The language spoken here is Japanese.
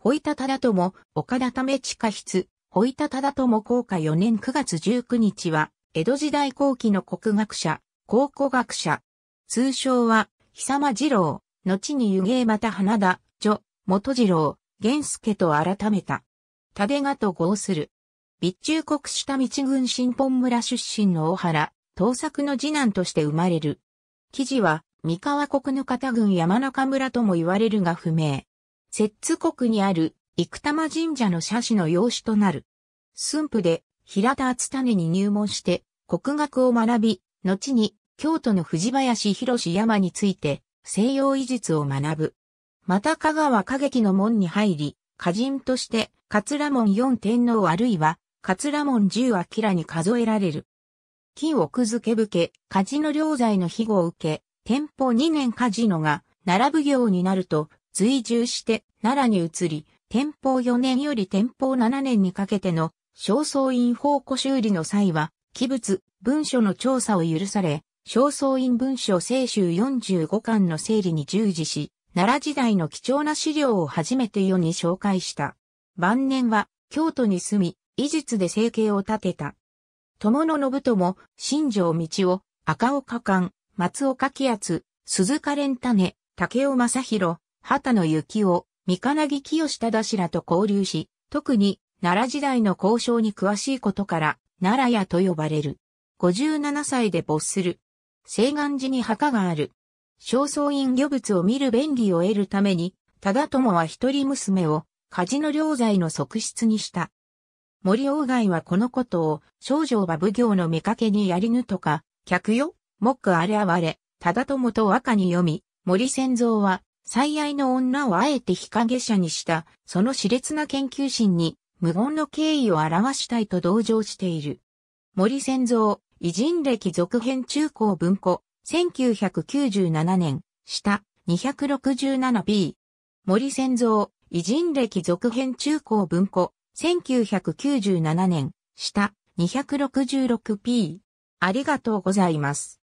ほいたただとも、岡田ため地下室、ほいたただとも高下4年9月19日は、江戸時代後期の国学者、考古学者。通称は、久間二郎、後に湯芸また花田、女、元次郎、玄介と改めた。たでがと合する。備中国下道郡新本村出身の大原、盗作の次男として生まれる。記事は、三河国の方郡山中村とも言われるが不明。摂津国にある生玉神社の社史の養子となる。駿府で平田厚種に入門して国学を学び、後に京都の藤林博山について西洋医術を学ぶ。また香川歌劇の門に入り、歌人として桂門四天皇あるいは桂門十明に数えられる。金を奥付け武家、カジノ領罪の庇護を受け、天保二年カジノが並ぶ行になると、追従して奈良に移り、天保4年より天保7年にかけての正倉院宝庫修理の際は、器物、文書の調査を許され、正倉院文書清州45巻の整理に従事し、奈良時代の貴重な資料を初めて世に紹介した。晩年は京都に住み、医術で生計を立てた。友野信友、新城道夫、赤岡館、松岡喜厚、鈴鹿蓮種、竹尾正宏、畑の幸を、三金木清忠氏らと交流し、特に奈良時代の交渉に詳しいことから、奈良屋と呼ばれる。57歳で没する。西岸寺に墓がある。正倉院御物を見る便利を得るために、忠友は一人娘を、カジノ領罪の側室にした。森鴎外はこのことを、少女は奉行の見かけにやりぬとか、客よ、もっくあれあわれ、忠友と和歌に読み、森仙蔵は、最愛の女をあえて日陰者にした、その熾烈な研究心に、無言の敬意を表したいと同情している。森仙蔵、偉人歴続編中高文庫、1997年、下、267b。森仙蔵、偉人歴続編中高文庫、1997年、下、266p。ありがとうございます。